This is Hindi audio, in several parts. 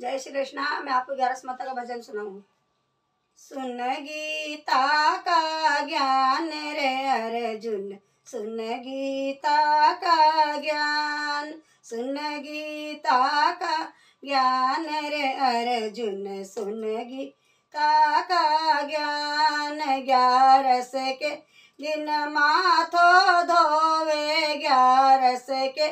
जय श्री कृष्णा मैं आपको ग्यारस माता का भजन सुनाऊंगी सुन गीता का ज्ञान रे अर्जुन सुन गीता का ज्ञान सुन गीता का ज्ञान रे अर्जुन सुन गीता का ज्ञान ग्यारस के दिन माथो धोवे ग्यारस के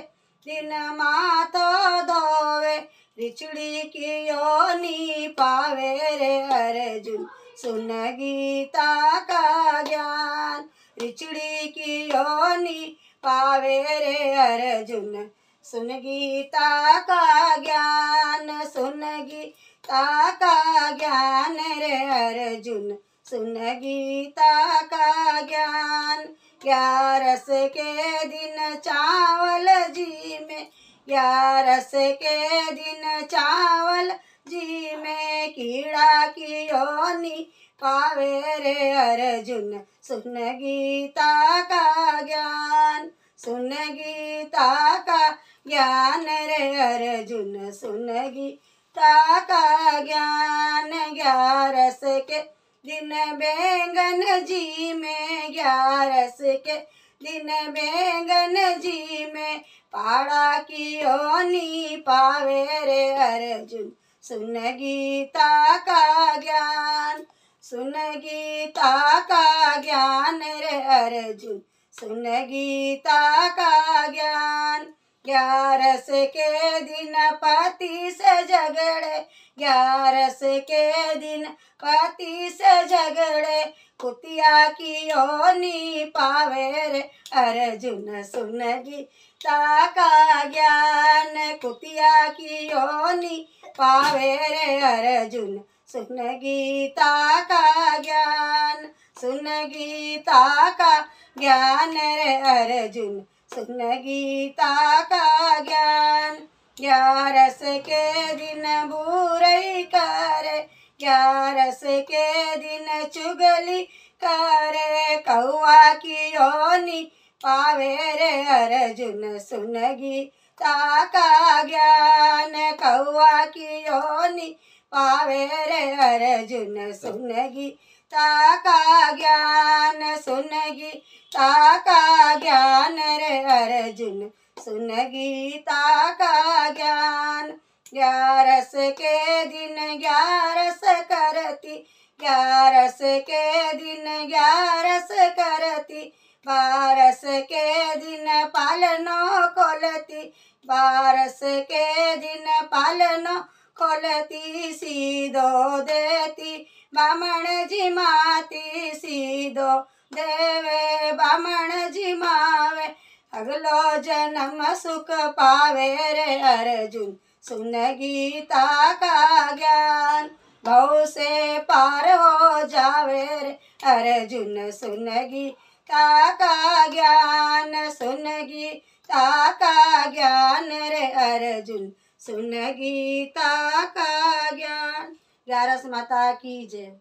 दिन माथो धोवे रिचुड़ी की योनी पावे रे अर्जुन सुन गीता का ज्ञान रिचुड़ी की योनी पावे रे अर्जुन सुन गीता का ज्ञान सुन गीता का ज्ञान रे अर्जुन सुन गीता का ज्ञान ग्यारस के दिन चावल जी में ग्यारस के दिन चावल जी में कीड़ा की योनी पावे रे अर्जुन सुन गीता का ज्ञान सुन गीता का ज्ञान रे अर्जुन सुन गीता का ज्ञान ग्यारस के दिन बैंगन जी में ग्यारस के दिन बैंगन जी में पाड़ा की ओनी पावे रे अर्जुन सुन गीता का ज्ञान सुन गीता का ज्ञान रे अर्जुन सुन गीता का ज्ञान ग्यारस के दिन पति से झगड़े ग्यारस के दिन पति से झगड़े कुतिया की ओनी पावे रे अर्जुन सुन गीता का ज्ञान कुतिया की ओनी पावे रे अर्जुन सुन गीता का ज्ञान सुन गीता का ज्ञान रे अर्जुन सुन गीता का ज्ञान ग्यारस के दिन बुरई करे ग्यारस के दिन चुगली करे कौआ की योनी पावे रे अर्जुन सुनगी ताका ज्ञान कौआ की योनी पावे रे अर्जुन सुनगी ताका ज्ञान सुनगी ताका ज्ञान रे अर्जुन सुन गीता का ज्ञान ग्यारस के दिन ग्यारस करती ग्यारस के दिन ग्यारस करती बारस के दिन पालनो खोलती बारस के दिन पालनो खोलती सीधो देती बामण जी माती सीधो देवे बामण जी माती अगलो जन्म सुख पावे रे अर्जुन सुन गीता का ज्ञान भव से पार हो जावे रे अर्जुन सुन गीता का ज्ञान सुन गीता का ज्ञान रे अर्जुन सुन गीता का ज्ञान ग्यारस माता की जय